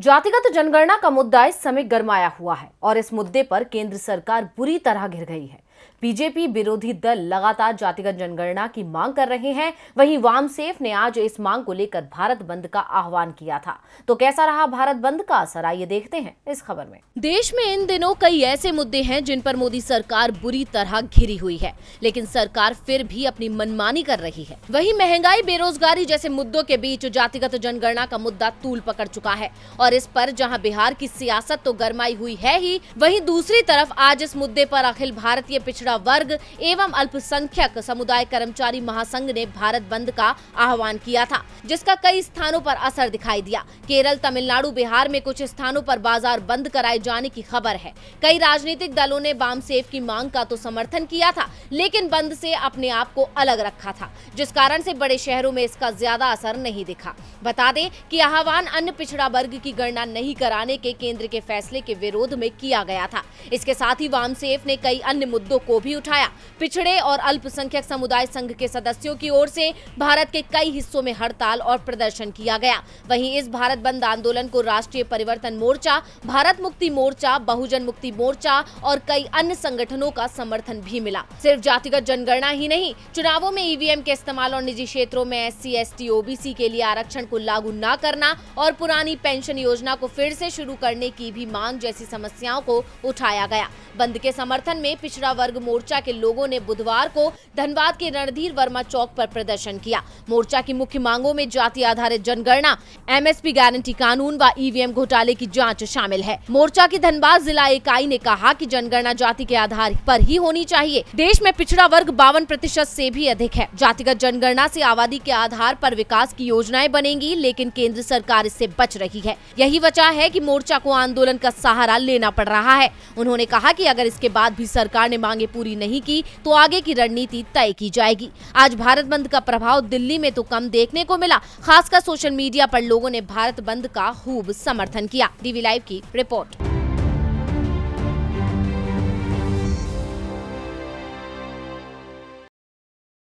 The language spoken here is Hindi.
जातिगत जनगणना का मुद्दा इस समय गरमाया हुआ है और इस मुद्दे पर केंद्र सरकार बुरी तरह घिर गई है बीजेपी विरोधी दल लगातार जातिगत जनगणना की मांग कर रहे हैं वहीं वामसेफ ने आज इस मांग को लेकर भारत बंद का आह्वान किया था तो कैसा रहा भारत बंद का असर आइए देखते हैं इस खबर में देश में इन दिनों कई ऐसे मुद्दे हैं जिन पर मोदी सरकार बुरी तरह घिरी हुई है लेकिन सरकार फिर भी अपनी मनमानी कर रही है वही महंगाई बेरोजगारी जैसे मुद्दों के बीच जातिगत जनगणना का मुद्दा तूल पकड़ चुका है और इस पर जहाँ बिहार की सियासत तो गरमाई हुई है ही वही दूसरी तरफ आज इस मुद्दे आरोप अखिल भारतीय पिछड़ा वर्ग एवं अल्पसंख्यक समुदाय कर्मचारी महासंघ ने भारत बंद का आह्वान किया था जिसका कई स्थानों पर असर दिखाई दिया केरल तमिलनाडु बिहार में कुछ स्थानों पर बाजार बंद कराए जाने की खबर है कई राजनीतिक दलों ने बाम सेफ की मांग का तो समर्थन किया था लेकिन बंद से अपने आप को अलग रखा था जिस कारण से बड़े शहरों में इसका ज्यादा असर नहीं दिखा बता दें कि आह्वान अन्य पिछड़ा वर्ग की गणना नहीं कराने के केंद्र के फैसले के विरोध में किया गया था इसके साथ ही वामसेफ ने कई अन्य मुद्दों को भी उठाया पिछड़े और अल्पसंख्यक समुदाय संघ के सदस्यों की ओर से भारत के कई हिस्सों में हड़ताल और प्रदर्शन किया गया वहीं इस भारत बंद आंदोलन को राष्ट्रीय परिवर्तन मोर्चा भारत मुक्ति मोर्चा बहुजन मुक्ति मोर्चा और कई अन्य संगठनों का समर्थन भी मिला सिर्फ जातिगत जनगणना ही नहीं चुनावों में ईवीएम के इस्तेमाल और निजी क्षेत्रों में S C S T OBC के लिए आरक्षण को लागू न करना और पुरानी पेंशन योजना को फिर से शुरू करने की भी मांग जैसी समस्याओं को उठाया गया बंद के समर्थन में पिछड़ा वर्ग वर्ग मोर्चा के लोगों ने बुधवार को धनबाद के रणधीर वर्मा चौक पर प्रदर्शन किया मोर्चा की मुख्य मांगों में जाति आधारित जनगणना एमएसपी गारंटी कानून व ईवीएम घोटाले की जाँच शामिल है मोर्चा की धनबाद जिला इकाई ने कहा की जनगणना जाति के आधार पर ही होनी चाहिए देश में पिछड़ा वर्ग बावन प्रतिशत से भी अधिक है जातिगत जनगणना से आबादी के आधार पर विकास की योजनाएं बनेंगी लेकिन केंद्र सरकार इससे बच रही है यही वजह है कि मोर्चा को आंदोलन का सहारा लेना पड़ रहा है उन्होंने कहा कि अगर इसके बाद भी सरकार ने मांगे मांगे पूरी नहीं की तो आगे की रणनीति तय की जाएगी आज भारत बंद का प्रभाव दिल्ली में तो कम देखने को मिला खासकर सोशल मीडिया पर लोगों ने भारत बंद का खूब समर्थन किया डीवी लाइव की रिपोर्ट